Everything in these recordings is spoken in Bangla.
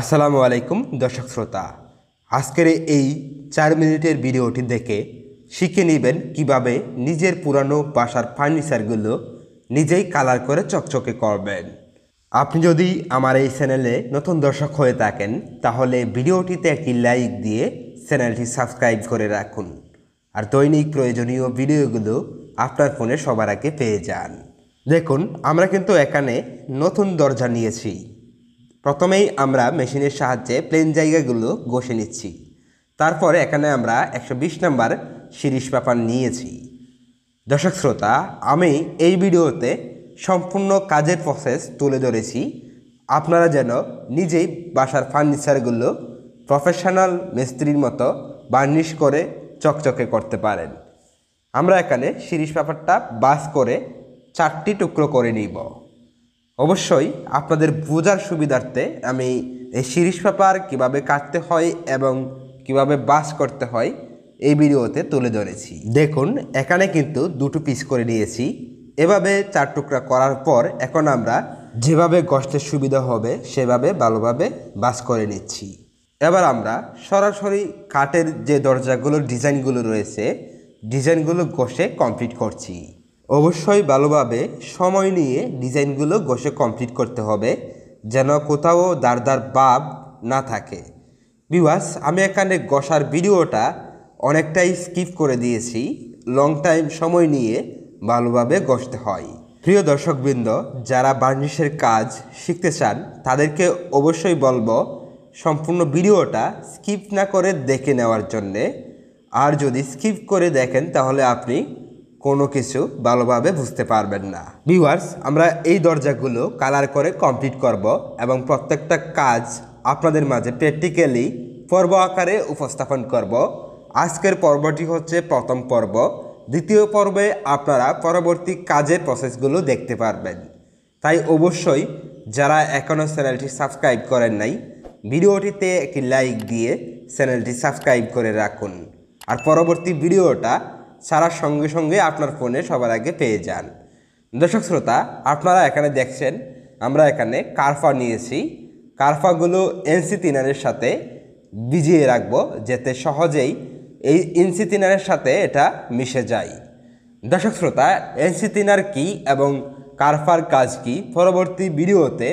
আসসালামু আলাইকুম দর্শক শ্রোতা আজকের এই চার মিনিটের ভিডিওটি দেখে শিখে নেবেন কিভাবে নিজের পুরানো বাসার ফার্নিচারগুলো নিজেই কালার করে চকচকে করবেন আপনি যদি আমার এই চ্যানেলে নতুন দর্শক হয়ে থাকেন তাহলে ভিডিওটিতে একটি লাইক দিয়ে চ্যানেলটি সাবস্ক্রাইব করে রাখুন আর দৈনিক প্রয়োজনীয় ভিডিওগুলো আপনার ফোনে সবার আগে পেয়ে যান দেখুন আমরা কিন্তু এখানে নতুন দরজা নিয়েছি প্রথমেই আমরা মেশিনের সাহায্যে প্লেন জায়গাগুলো ঘষে নিচ্ছি তারপরে এখানে আমরা একশো নাম্বার শিরিষ পেপার নিয়েছি দর্শক শ্রোতা আমি এই ভিডিওতে সম্পূর্ণ কাজের প্রসেস তুলে ধরেছি আপনারা যেন নিজেই বাসার ফার্নিচারগুলো প্রফেশনাল মিস্ত্রির মতো বার্নিশ করে চকচকে করতে পারেন আমরা এখানে শিরিষ পেপারটা বাস করে চারটি টুকরো করে নিব অবশ্যই আপনাদের বোঝার সুবিধার্থে আমি এই শিরিষ পেপার কীভাবে কাটতে হয় এবং কিভাবে বাস করতে হয় এই ভিডিওতে তুলে ধরেছি দেখুন এখানে কিন্তু দুটো পিস করে নিয়েছি এভাবে চার টুকরা করার পর এখন আমরা যেভাবে গসতে সুবিধা হবে সেভাবে ভালোভাবে বাস করে নিচ্ছি এবার আমরা সরাসরি কাঠের যে দরজাগুলোর ডিজাইনগুলো রয়েছে ডিজাইনগুলো ঘষে কমপ্লিট করছি অবশ্যই ভালোভাবে সময় নিয়ে ডিজাইনগুলো ঘষে কমপ্লিট করতে হবে যেন কোথাও দারদার বাব না থাকে ভিউয়ার্স আমি এখানে গসার ভিডিওটা অনেকটাই স্কিপ করে দিয়েছি লং টাইম সময় নিয়ে ভালোভাবে গসতে হয় প্রিয় দর্শকবৃন্দ যারা বার্নিশের কাজ শিখতে চান তাদেরকে অবশ্যই বলবো সম্পূর্ণ ভিডিওটা স্কিপ না করে দেখে নেওয়ার জন্যে আর যদি স্কিপ করে দেখেন তাহলে আপনি কোনো কিছু ভালোভাবে বুঝতে পারবেন না ভিউয়ার্স আমরা এই দরজাগুলো কালার করে কমপ্লিট করব এবং প্রত্যেকটা কাজ আপনাদের মাঝে প্র্যাকটিক্যালি পর্ব আকারে উপস্থাপন করব আজকের পর্বটি হচ্ছে প্রথম পর্ব দ্বিতীয় পর্বে আপনারা পরবর্তী কাজের প্রসেসগুলো দেখতে পারবেন তাই অবশ্যই যারা এখনও চ্যানেলটি সাবস্ক্রাইব করেন নাই ভিডিওটিতে একটি লাইক দিয়ে চ্যানেলটি সাবস্ক্রাইব করে রাখুন আর পরবর্তী ভিডিওটা সারার সঙ্গে সঙ্গে আপনার ফোনে সবার আগে পেয়ে যান দর্শক শ্রোতা আপনারা এখানে দেখছেন আমরা এখানে কারফা নিয়েছি কারফাগুলো এনসি তিনারের সাথে ভিজিয়ে রাখব যেতে সহজেই এই এনসি তিনারের সাথে এটা মিশে যায় দর্শক শ্রোতা এনসি তিনার কী এবং কারফার কাজ কি পরবর্তী ভিডিওতে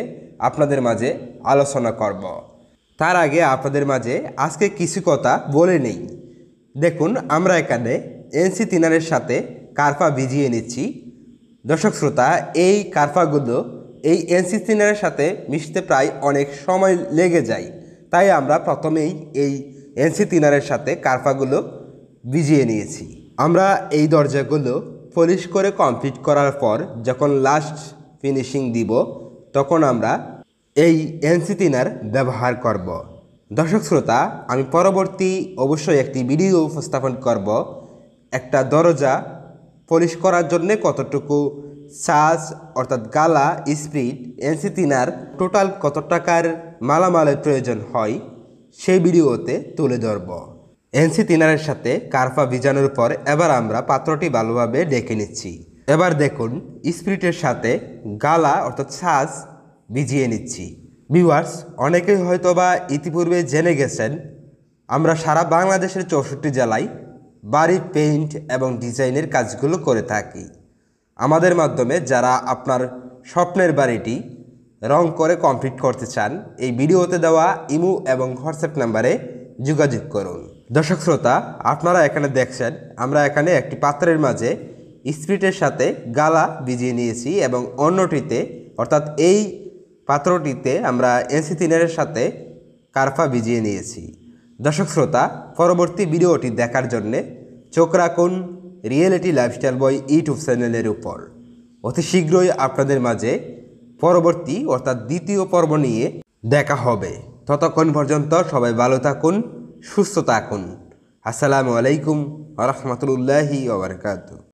আপনাদের মাঝে আলোচনা করব তার আগে আপনাদের মাঝে আজকে কিছু কথা বলে নেই দেখুন আমরা এখানে এনসি তিনারের সাথে কারফা ভিজিয়ে নিচ্ছি দর্শক শ্রোতা এই কারফাগুলো এই এনসি তিনারের সাথে মিশতে প্রায় অনেক সময় লেগে যায় তাই আমরা প্রথমেই এই এনসি তিনারের সাথে কারফাগুলো ভিজিয়ে নিয়েছি আমরা এই দরজাগুলো পলিশ করে কমপ্লিট করার পর যখন লাস্ট ফিনিশিং দিব তখন আমরা এই এনসি তিনার ব্যবহার করব দর্শক শ্রোতা আমি পরবর্তী অবশ্যই একটি ভিডিও উপস্থাপন করব একটা দরজা পলিশ করার জন্যে কতটুকু সাজ অর্থাৎ গালা স্প্রিট এনসি তিনার টোটাল কত টাকার মালামালের প্রয়োজন হয় সেই ভিডিওতে তুলে ধরব এনসি তিনারের সাথে কার্ফা ভিজানোর পর এবার আমরা পাত্রটি ভালোভাবে ডেকে নিচ্ছি এবার দেখুন স্প্রিটের সাথে গালা অর্থাৎ সাজ ভিজিয়ে নিচ্ছি ভিউয়ার্স অনেকেই হয়তোবা ইতিপূর্বে জেনে গেছেন আমরা সারা বাংলাদেশের চৌষট্টি জেলায় বাড়ির পেইন্ট এবং ডিজাইনের কাজগুলো করে থাকি আমাদের মাধ্যমে যারা আপনার স্বপ্নের বাড়িটি রং করে কমপ্লিট করতে চান এই ভিডিওতে দেওয়া ইমু এবং হোয়াটসঅ্যাপ নাম্বারে যোগাযোগ করুন দর্শক শ্রোতা আপনারা এখানে দেখছেন আমরা এখানে একটি পাত্রের মাঝে স্প্রিটের সাথে গালা ভিজিয়ে নিয়েছি এবং অন্যটিতে অর্থাৎ এই পাত্রটিতে আমরা এসি তিনের সাথে কারফা ভিজিয়ে নিয়েছি দর্শক শ্রোতা পরবর্তী ভিডিওটি দেখার জন্যে চোখ রাখুন রিয়েলিটি লাইফস্টাইল বয় ইউটিউব চ্যানেলের উপর অতি শীঘ্রই আপনাদের মাঝে পরবর্তী অর্থাৎ দ্বিতীয় পর্ব নিয়ে দেখা হবে ততক্ষণ পর্যন্ত সবাই ভালো থাকুন সুস্থ থাকুন আসসালামু আলাইকুম রহমতুল্লাহি ওবরকাত